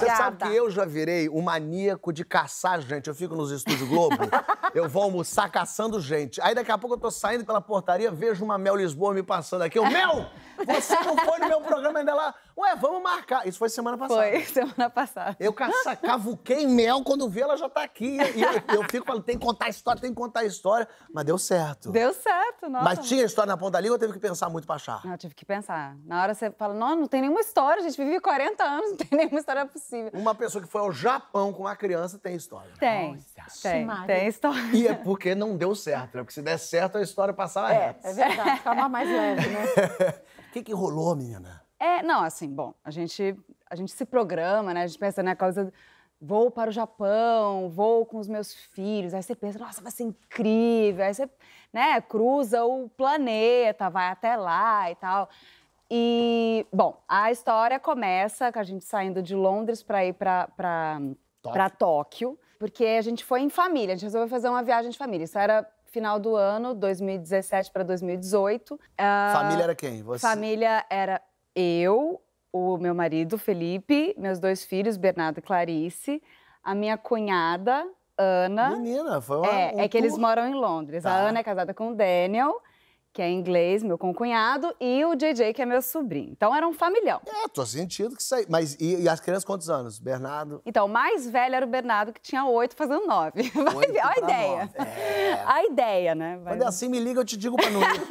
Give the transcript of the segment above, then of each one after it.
Você sabe que eu já virei o um maníaco de caçar gente. Eu fico nos estúdios Globo, eu vou almoçar caçando gente. Aí daqui a pouco eu tô saindo pela portaria, vejo uma Mel Lisboa me passando aqui. Eu, Mel! Você não foi no meu programa ainda lá. Ué, vamos marcar. Isso foi semana passada. Foi, semana passada. Eu caça, cavuquei mel, quando vi ela já tá aqui. E eu, eu fico falando, tem que contar a história, tem que contar a história. Mas deu certo. Deu certo, nossa. Mas tinha história na ponta da língua ou teve que pensar muito pra achar? Não, eu tive que pensar. Na hora você fala, não, não tem nenhuma história, a gente vive 40 anos, não tem nenhuma história possível. Uma pessoa que foi ao Japão com uma criança tem história. Tem, nossa, tem, tem história. E é porque não deu certo, né? Porque se der certo, a história passava é, reto. É verdade, ficava mais leve, né? O que, que rolou, menina? É, não, assim, bom, a gente, a gente se programa, né? A gente pensa, né, causa vou para o Japão, vou com os meus filhos. Aí você pensa, nossa, vai ser incrível. Aí você né, cruza o planeta, vai até lá e tal. E, bom, a história começa com a gente saindo de Londres para ir para Tóquio. Tóquio, porque a gente foi em família, a gente resolveu fazer uma viagem de família. Isso era final do ano, 2017 para 2018. Família era quem? Você? Família era eu, o meu marido Felipe, meus dois filhos, Bernardo e Clarice, a minha cunhada Ana. Menina, foi uma. É, um é que eles moram em Londres. Tá. A Ana é casada com o Daniel que é inglês, meu concunhado, e o JJ, que é meu sobrinho. Então era um familhão. É, tô sentindo que aí. Mas e, e, as crianças quantos anos? Bernardo? Então, o mais velho era o Bernardo, que tinha oito, fazendo nove. Olha a ideia. É. A ideia, né? Vai... Quando é assim, me liga, eu te digo pra não ir.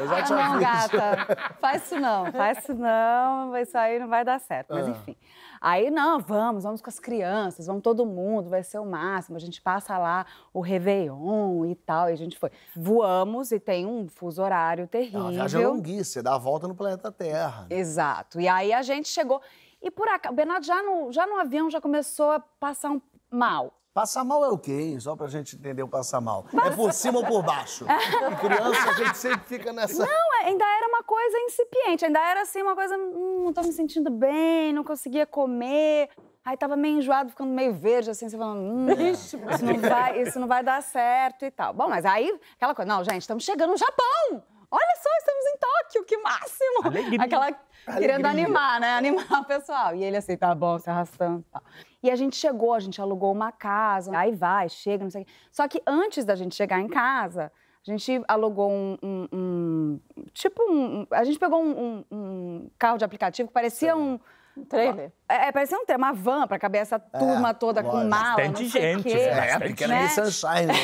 Eu já te não, aviso. gata, faz isso não, faz isso não, isso aí não vai dar certo. Mas ah. enfim. Aí, não, vamos, vamos com as crianças, vamos todo mundo, vai ser o máximo. A gente passa lá o Réveillon e tal, e a gente foi. Voamos e tem um fuso horário terrível. É uma viagem longuíssima, dá a volta no planeta Terra. Né? Exato. E aí a gente chegou. E por acaso, o Bernardo já no, já no avião já começou a passar um mal. Passar mal é o quê, hein? Só pra gente entender o passar mal. É passa... É por cima ou por baixo? criança, a gente sempre fica nessa. Não, ainda era uma coisa incipiente, ainda era assim uma coisa, hum, não tô me sentindo bem, não conseguia comer. Aí tava meio enjoado, ficando meio verde, assim, você falando, hum, isso, não vai, isso não vai dar certo e tal. Bom, mas aí, aquela coisa, não, gente, estamos chegando no Japão! Olha só, estamos em Tóquio, que máximo! Alegria. Aquela querendo animar, né? Animar o pessoal. E ele assim, tá bom, se arrastando e tal. E a gente chegou, a gente alugou uma casa, aí vai, chega, não sei o quê. Só que antes da gente chegar em casa, a gente alugou um. um, um tipo um. A gente pegou um, um carro de aplicativo que parecia um. Um trailer? É, é, parecia um trailer, uma van pra caber essa é, turma toda lógico. com mala. Tem de gente, né? é, é, pequena né? Sunshine. Né?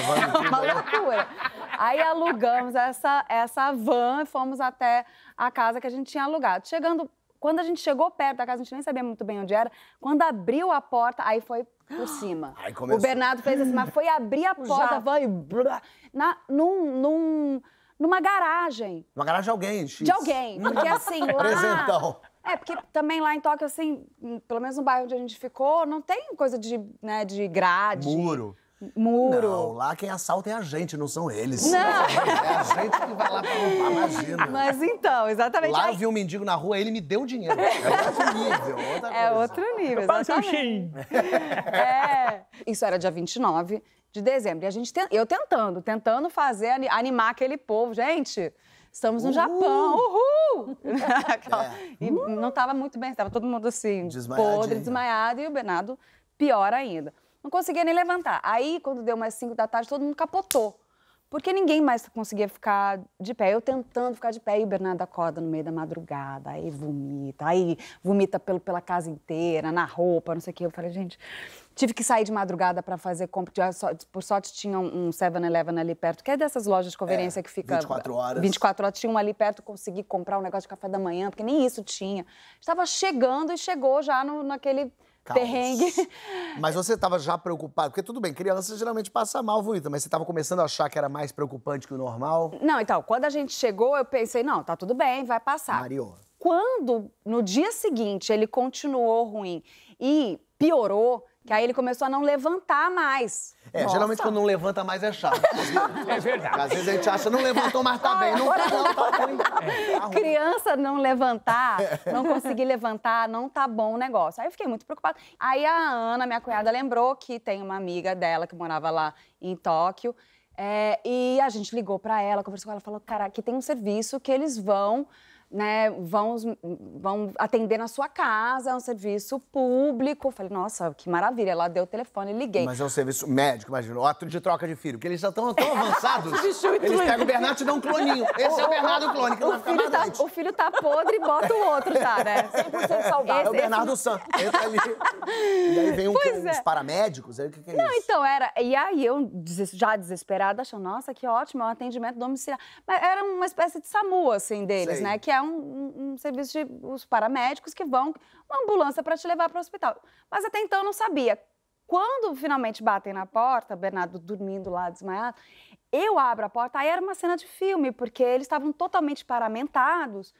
uma loucura. Aí alugamos essa, essa van e fomos até a casa que a gente tinha alugado. Chegando quando a gente chegou perto da casa, a gente nem sabia muito bem onde era. Quando abriu a porta, aí foi por cima. Aí começou. O Bernardo fez assim, mas foi abrir a porta, vai. Na, num, num, numa garagem. Uma garagem de alguém, X. De alguém. Porque assim, lá. Presentão. É, porque também lá em Tóquio, assim, pelo menos no bairro onde a gente ficou, não tem coisa de, né, de grade. Muro. Muro. Não, lá quem assalta é a gente, não são eles. Não. É a gente que vai lá pra roubar, imagina. Mas então, exatamente. Lá eu vi um mendigo na rua, ele me deu dinheiro. É outro nível, outra é coisa. É outro nível, exatamente. É. Isso era dia 29 de dezembro. E a gente, eu tentando, tentando fazer, animar aquele povo. Gente, estamos no uhul. Japão, uhul! É. E não estava muito bem, estava todo mundo assim, podre, desmaiado, e o Bernardo pior ainda não conseguia nem levantar. Aí, quando deu mais cinco da tarde, todo mundo capotou. Porque ninguém mais conseguia ficar de pé. Eu tentando ficar de pé e o Bernardo acorda no meio da madrugada, aí vomita, aí vomita pelo, pela casa inteira, na roupa, não sei o quê. Eu falei, gente, tive que sair de madrugada para fazer compra. Por sorte tinha um 7-Eleven ali perto, que é dessas lojas de conveniência é, que fica. 24 horas. 24 horas. Tinha um ali perto, consegui comprar um negócio de café da manhã, porque nem isso tinha. Estava chegando e chegou já no, naquele Calma. Perrengue. Mas você estava já preocupado? Porque tudo bem, criança geralmente passa mal, Vulita, mas você estava começando a achar que era mais preocupante que o normal? Não, então, quando a gente chegou, eu pensei, não, tá tudo bem, vai passar. Mariola. Quando, no dia seguinte, ele continuou ruim e piorou, que aí ele começou a não levantar mais. É, Nossa. geralmente quando não levanta mais é chato. é verdade. Às vezes a gente acha, não levantou, mas tá bem. Não, tá, não tá, tá, tá Criança não levantar, é. não conseguir levantar, não tá bom o negócio. Aí eu fiquei muito preocupada. Aí a Ana, minha cunhada, lembrou que tem uma amiga dela que morava lá em Tóquio. É, e a gente ligou para ela, conversou com ela, falou, cara, aqui tem um serviço que eles vão né, vão, vão atender na sua casa, é um serviço público. Falei, nossa, que maravilha. Ela deu o telefone e liguei. Mas é um serviço médico, imagina, o ato de troca de filho, porque eles já estão tão avançados. eles pegam o Bernardo e dão um cloninho. Esse é o Bernardo clone, que o, filho tá, o filho tá podre e bota o outro, tá, né? 100% saudável. É o Bernardo esse... Santos. Entra ali. E aí vem um, é. uns paramédicos, aí o que, que é Não, isso? então era. E aí eu, já desesperada, achando, nossa, que ótimo, é um atendimento domiciliar. Mas era uma espécie de SAMU, assim, deles, Sei. né? Que é um, um serviço de os paramédicos que vão, uma ambulância para te levar para o hospital. Mas até então eu não sabia. Quando finalmente batem na porta, Bernardo dormindo lá desmaiado, eu abro a porta, aí era uma cena de filme, porque eles estavam totalmente paramentados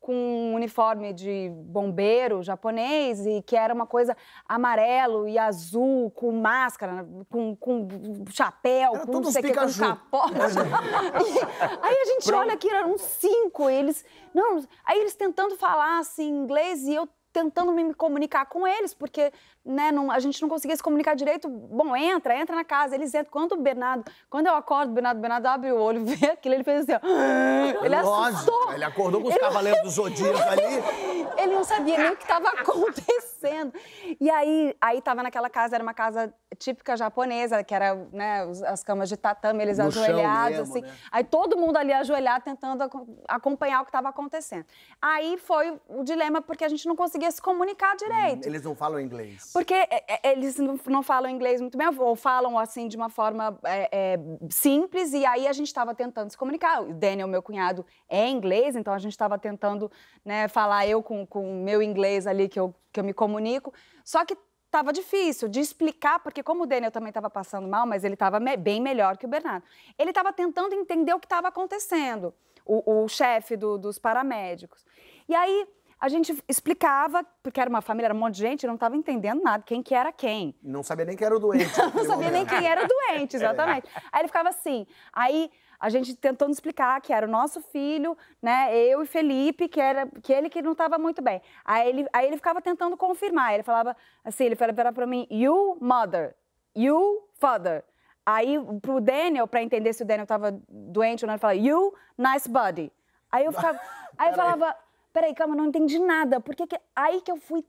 com um uniforme de bombeiro japonês e que era uma coisa amarelo e azul, com máscara, com, com chapéu, era com não com capote. Né, aí a gente Pronto. olha que eram cinco, eles. Não, aí eles tentando falar assim, inglês e eu tentando me comunicar com eles, porque né, não, a gente não conseguia se comunicar direito. Bom, entra, entra na casa. Eles entram. Quando o Bernardo, quando eu acordo, o Bernardo, Bernardo abre o olho, vê aquilo, ele fez assim, ó. Ah, ele Lógico, assustou. Ele acordou com os ele... cavaleiros do Zodíaco ali. Ele não sabia nem o que estava acontecendo acontecendo? E aí, aí tava naquela casa, era uma casa típica japonesa, que era, né, as camas de tatame, eles no ajoelhados, mesmo, assim. Né? Aí todo mundo ali ajoelhado, tentando acompanhar o que estava acontecendo. Aí foi o dilema, porque a gente não conseguia se comunicar direito. eles não falam inglês. Porque é, é, eles não falam inglês muito bem, ou falam, assim, de uma forma é, é, simples, e aí a gente estava tentando se comunicar. O Daniel, meu cunhado, é inglês, então a gente estava tentando né, falar eu com o meu inglês ali, que eu, que eu me comunico comunico. Só que estava difícil de explicar, porque como o Daniel também estava passando mal, mas ele estava me bem melhor que o Bernardo. Ele estava tentando entender o que estava acontecendo, o, o chefe do, dos paramédicos. E aí a gente explicava, porque era uma família, era um monte de gente, não estava entendendo nada, quem que era quem. Não sabia nem quem era o doente. não sabia momento. nem quem era o doente, exatamente. É. Aí ele ficava assim, aí a gente tentando explicar que era o nosso filho, né, eu e Felipe, que era que ele que não estava muito bem. Aí ele, aí ele ficava tentando confirmar, ele falava assim, ele falava para mim, you mother, you father. Aí pro Daniel, para entender se o Daniel estava doente ou não, ele falava, you nice buddy. Aí eu ficava, aí eu falava peraí, calma, não entendi nada. Porque que... aí que eu fui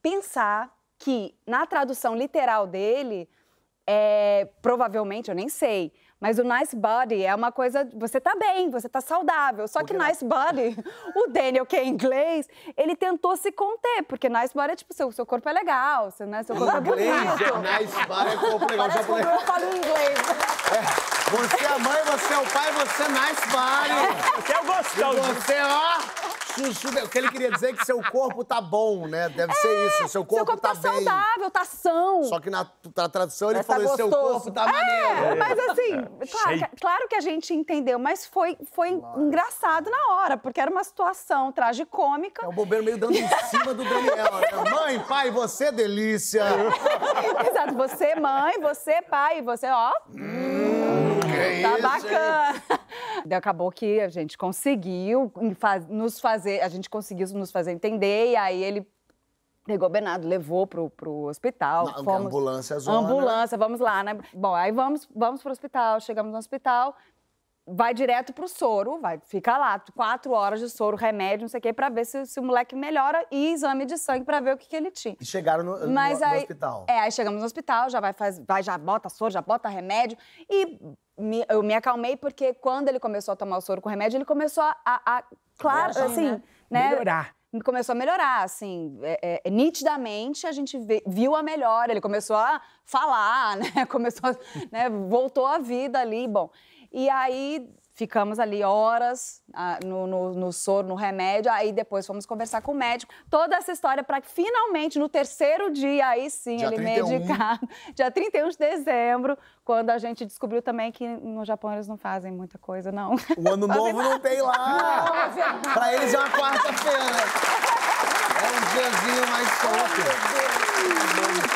pensar que na tradução literal dele, é, provavelmente, eu nem sei, mas o nice body é uma coisa. Você tá bem, você tá saudável. Só porque que nice body, o Daniel, que é inglês, ele tentou se conter, porque nice body é tipo, seu, seu corpo é legal, seu, né, seu é corpo é inglês, é bonito. É nice body é corpo legal. Parece como eu falo inglês. É, você é a mãe, você é o pai, você é nice body. É, você é o gostão. você, ó. O que ele queria dizer é que seu corpo tá bom, né? Deve é, ser isso. Seu corpo, seu corpo tá, tá bem. saudável, tá são. Só que na, na tradução ele tá falou: tá seu corpo tá é, maneiro. É, mas assim, é, claro, claro, que a gente entendeu, mas foi, foi claro. engraçado na hora, porque era uma situação tragicômica. É o bobeiro meio dando em cima do Daniel. Né? Mãe, pai, você delícia. Exato, você, mãe, você, pai, você, ó. Hum, que tá isso, bacana. Gente. Daí acabou que a gente conseguiu nos fazer, a gente conseguiu nos fazer entender, e aí ele Pegou o Bernardo, levou pro, pro hospital. fomos, ambulância zona. Ambulância, vamos lá, né? Bom, aí vamos, vamos pro hospital, chegamos no hospital, vai direto pro soro, vai ficar lá quatro horas de soro, remédio, não sei o quê, pra ver se, se o moleque melhora e exame de sangue pra ver o que, que ele tinha. E chegaram no, no, aí, no, hospital. É, aí chegamos no hospital, já vai, faz, vai já bota soro, já bota remédio e me, eu me acalmei porque quando ele começou a tomar o soro com remédio, ele começou a, a, a claro, Melhorar, assim, né? né? Melhorar começou a melhorar, assim, é, é, é nitidamente a gente vê, viu a melhora, ele começou a falar, né, começou, a, né, voltou à vida ali, bom. E aí ficamos ali horas ah, no, no, no, soro, no remédio, aí depois fomos conversar com o médico. Toda essa história para que finalmente, no terceiro dia, aí sim, dia ele 31. medicado. Dia 31 de dezembro, quando a gente descobriu também que no Japão eles não fazem muita coisa, não. O ano novo não tem lá! Para eles é uma quarta-feira. É um diazinho mais solto.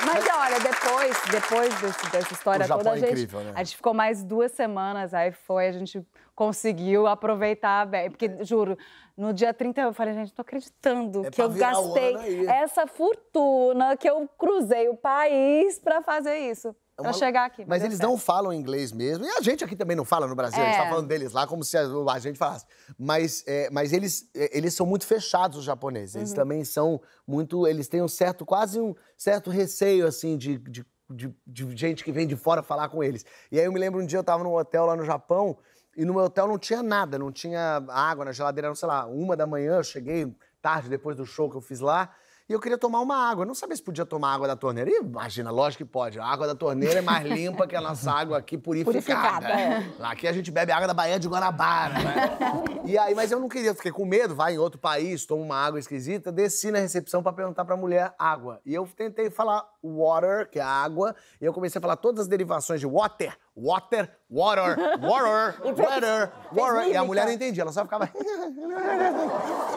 Mas olha, depois, depois desse, dessa história toda, a é gente, incrível, né? a gente ficou mais duas semanas, aí foi, a gente conseguiu aproveitar bem. Porque, é. juro, no dia 30 eu falei, gente, não tô acreditando é que eu gastei essa fortuna, que eu cruzei o país para fazer isso. É uma... chegar aqui. Mas eles certo. não falam inglês mesmo. E a gente aqui também não fala no Brasil. É. A gente tá é. falando deles lá como se a, gente falasse. Mas, é, mas eles, é, eles são muito fechados, os japoneses. Eles uhum. também são muito... Eles têm um certo, quase um certo receio, assim, de, de, de, de gente que vem de fora falar com eles. E aí eu me lembro um dia, eu tava num hotel lá no Japão, e no meu hotel não tinha nada, não tinha água na geladeira, não sei lá, uma da manhã, eu cheguei tarde depois do show que eu fiz lá e eu queria tomar uma água. não sabia se podia tomar água da torneira. E, imagina, lógico que pode. A água da torneira é mais limpa que a nossa água aqui purificada. purificada é. Aqui a gente bebe água da Baía de Guanabara. Né? e aí, mas eu não queria, fiquei com medo, vai em outro país, toma uma água esquisita, desci na recepção para perguntar pra mulher água. E eu tentei falar water, que é água, e eu comecei a falar todas as derivações de water water, water, water, water, water. E a mulher não entendia, ela só ficava.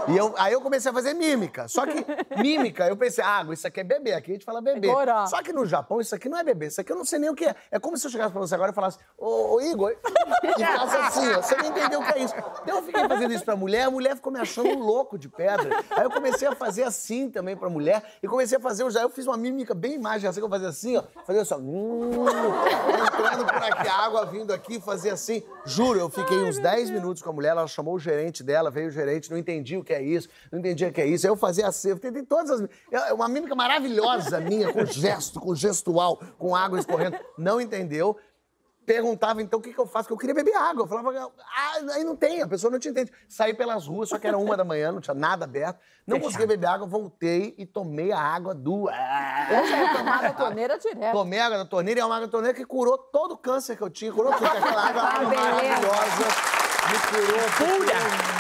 e eu, aí eu comecei a fazer mímica. Só que mímica, eu pensei, ah, isso aqui é bebê, aqui a gente fala bebê. Agora. É só que no Japão isso aqui não é bebê, isso aqui eu não sei nem o que é. É como se eu chegasse pra você agora e falasse, ô, ô Igor, e faça assim, ó, você não entendeu o que é isso. Então eu fiquei fazendo isso pra mulher, a mulher ficou me achando louco de pedra. Aí eu comecei a fazer assim também pra mulher, e comecei a fazer, eu já eu fiz uma mímica bem imagem, assim que eu fazia assim, ó, fazia só, hum, entrando por que a água vindo aqui, fazia assim. Juro, eu fiquei uns 10 minutos com a mulher, ela chamou o gerente dela, veio o gerente, não entendi o que é isso, não entendia o que é isso. Aí eu fazia assim, eu tentei todas as. Eu, é uma mímica maravilhosa minha, com gesto, com gestual, com água escorrendo. Não entendeu perguntava, então, o que, que eu faço? Que eu queria beber água. Eu falava, ah, aí não tem, a pessoa não te entende. Saí pelas ruas, só que era uma da manhã, não tinha nada aberto. Não conseguia beber água, voltei e tomei a água do... Ah, eu já a torneira direto. Tomei água da torneira, e é uma água da torneira que curou todo o câncer que eu tinha, curou tudo. Aquela água ah, maravilhosa me curou. Pura!